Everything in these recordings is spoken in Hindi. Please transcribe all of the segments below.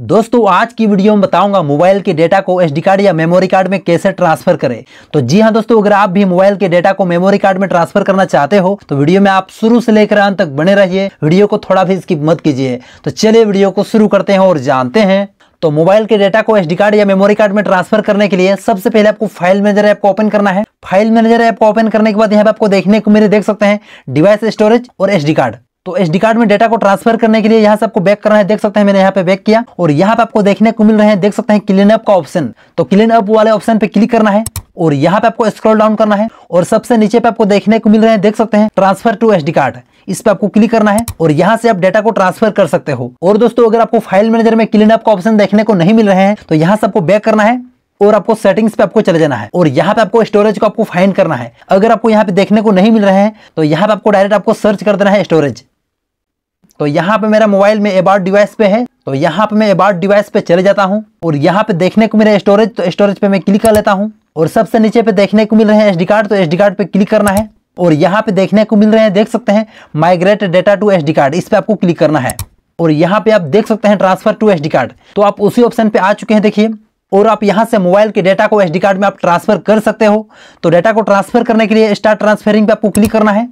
दोस्तों आज की वीडियो में बताऊंगा मोबाइल के डेटा को एसडी कार्ड या मेमोरी कार्ड में कैसे ट्रांसफर करें तो जी हाँ दोस्तों अगर आप भी मोबाइल के डेटा को मेमोरी कार्ड में ट्रांसफर करना चाहते हो तो वीडियो में आप शुरू से लेकर अंत तक बने रहिए वीडियो को थोड़ा भी स्किप मत कीजिए तो चलिए वीडियो को शुरू करते हैं और जानते हैं तो मोबाइल के डेटा को एस कार्ड या मेमोरी कार्ड में ट्रांसफर करने के लिए सबसे पहले आपको फाइल मैनेजर ऐप को ओपन करना है फाइल मैनेजर ऐप को ओपन करने के बाद यहाँ पे आपको देखने को मेरे देख सकते हैं डिवाइस स्टोरेज और एस कार्ड तो एसडी कार्ड में डेटा को ट्रांसफर करने के लिए यहाँ से आपको बैक करना है देख सकते हैं मैंने यहाँ पे बैक किया और यहाँ पे आपको देखने को मिल रहे हैं देख सकते हैं क्लीन अप का ऑप्शन तो क्लीन अप वाले ऑप्शन पे क्लिक करना है और यहाँ पे आपको स्क्रॉल डाउन करना है और सबसे नीचे पे आपको देखने को मिल रहे हैं देख सकते हैं ट्रांसफर टू एसडी कार्ड इस पे आपको क्लिक करना है और यहाँ से आप डेटा को ट्रांसफर कर सकते हो और दोस्तों अगर आपको फाइल मैनेजर में क्लीन अप का ऑप्शन देखने को नहीं मिल रहे हैं तो यहाँ से आपको बैक करना है और आपको सेटिंग्स पे आपको चले जाना है और यहाँ पे आपको स्टोरेज को आपको फाइंड करना है अगर आपको यहाँ पे देखने को नहीं मिल रहे हैं तो यहाँ पे आपको डायरेक्ट आपको सर्च कर देना है स्टोरेज तो यहाँ पे मेरा मोबाइल में एबाउट डिवाइस पे है तो यहाँ पे मैं एबाउट डिवाइस पे चले जाता हूँ और यहाँ पे देखने को मेरा स्टोरेज तो स्टोरेज पे मैं क्लिक कर लेता हूँ और सबसे नीचे पे देखने को मिल रहे हैं एस कार्ड तो एस कार्ड पे क्लिक करना है और यहाँ पे देखने को मिल रहे हैं देख सकते हैं migrate data to S card इस पर आपको क्लिक करना है और यहाँ पे आप देख सकते हैं ट्रांसफर टू एस कार्ड तो आप उसी ऑप्शन पे आ चुके हैं देखिए और आप यहाँ से मोबाइल के डेटा को एस कार्ड में आप ट्रांसफर कर सकते हो तो डेटा को ट्रांसफर करने के लिए स्टार्ट ट्रांसफरिंग पे आपको क्लिक करना है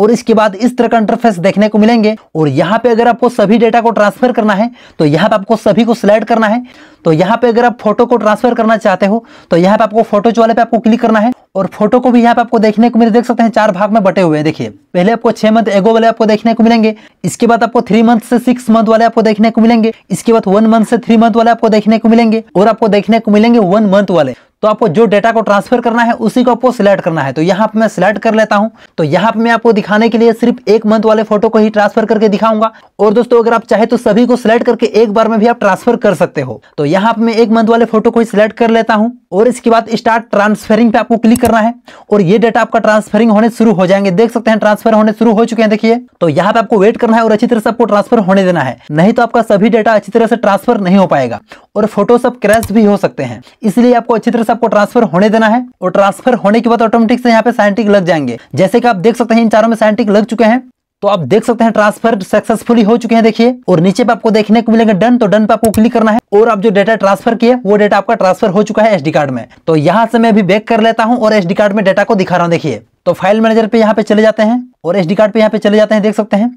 और इसके बाद इस तरह का इंटरफेस देखने को मिलेंगे और यहाँ पे अगर आपको सभी डेटा को ट्रांसफर करना है तो यहाँ पे आपको सभी को सिलेक्ट करना है तो यहाँ पे अगर आप फोटो को ट्रांसफर करना चाहते हो तो यहाँ पे आपको फोटोज वाले पे आपको क्लिक करना है और फोटो को भी यहाँ पे आपको देखने को मिले देख सकते हैं चार भाग में बटे हुए हैं देखिए पहले आपको छह मंथ एगो वाले आपको देखने को मिलेंगे इसके बाद आपको थ्री मंथ से सिक्स मंथ वाले आपको देखने को मिलेंगे इसके बाद वन मंथ से थ्री मंथ वाले आपको देखने को मिलेंगे और आपको देखने को मिलेंगे वन मंथ वाले तो आपको जो डेटा को ट्रांसफर करना है उसी को आपको सिलेक्ट करना है तो यहाँ पर मैं सिलेक्ट कर लेता हूँ तो यहाँ पर मैं आपको दिखाने के लिए सिर्फ एक मंथ वाले फोटो को ही ट्रांसफर करके दिखाऊंगा और दोस्तों अगर आप चाहे तो सभी को सिलेक्ट करके एक बार में भी आप ट्रांसफर कर सकते हो तो यहाँ पर मैं एक मंथ वाले फोटो को ही सिलेक्ट कर लेता हूँ और इसके बाद स्टार्ट ट्रांसफरिंग पे आपको क्लिक करना है और ये डेटा आपका ट्रांसफरिंग होने शुरू हो जाएंगे देख सकते हैं ट्रांसफर होने शुरू हो चुके हैं देखिए तो यहाँ पे आपको वेट करना है और अच्छी तरह से आपको ट्रांसफर होने देना है नहीं तो आपका सभी डेटा अच्छी तरह से ट्रांसफर नहीं हो पाएगा और फोटो सब क्रैश भी हो सकते हैं इसलिए आपको अच्छी तरह बस आपको ट्रांसफर होने देना है और ट्रांसफर होने के बाद ऑटोमेटिक से यहाँ पे साइंटिक लग जाएंगे जैसे कि आप देख सकते हैं इन चारों में साइंटिक लग चुके हैं तो आप देख सकते हैं ट्रांसफर सक्सेसफुली हो चुके हैं देखिए और नीचे पे आपको देखने को मिलेगा डन तो डन पे आपको क्लिक करना है और आप जो डेटा ट्रांसफर किए वो डेटा आपका ट्रांसफर हो चुका है एसडी कार्ड में तो यहाँ से मैं अभी बैक कर लेता हूँ और एसडी कार्ड में डेटा को दिखा रहा हूँ देखिए तो फाइल मैनेजर पे यहाँ पे चले जाते हैं और एसडी कार्ड पे यहाँ पे चले जाते हैं देख सकते हैं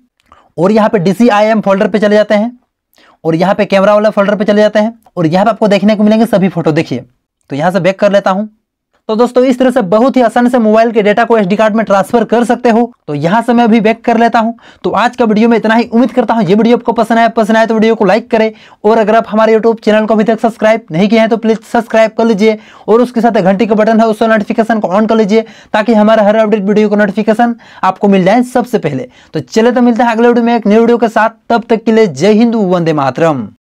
और यहाँ पे डीसी फोल्डर पे चले जाते हैं और यहाँ पे कैमरा वाला फोल्डर पे चले जाते हैं और यहाँ पे आपको देखने को मिलेंगे सभी फोटो देखिए तो यहां से बैक कर लेता हूं तो दोस्तों इस तरह से बहुत ही आसानी से मोबाइल के डेटा को एसडी कार्ड में ट्रांसफर कर सकते हो तो यहां से मैं अभी बैक कर लेता हूं तो आज का वीडियो में इतना ही उम्मीद करता हूं ये वीडियो आपको पसंद आया पसंद आया तो वीडियो को लाइक करें और अगर आप हमारे यूट्यूब चैनल को अभी तक सब्सक्राइब नहीं किया है तो प्लीज़ सब्सक्राइब कर लीजिए और उसके साथ घंटी का बटन है उसको नोटिफिकेशन को ऑन कर लीजिए ताकि हमारे हर अपडेट वीडियो को नोटिफिकेशन आपको मिल जाए सबसे पहले तो चले तो मिलते हैं अगले वीडियो में एक नई वीडियो के साथ तब तक के लिए जय हिंदू वंदे मातरम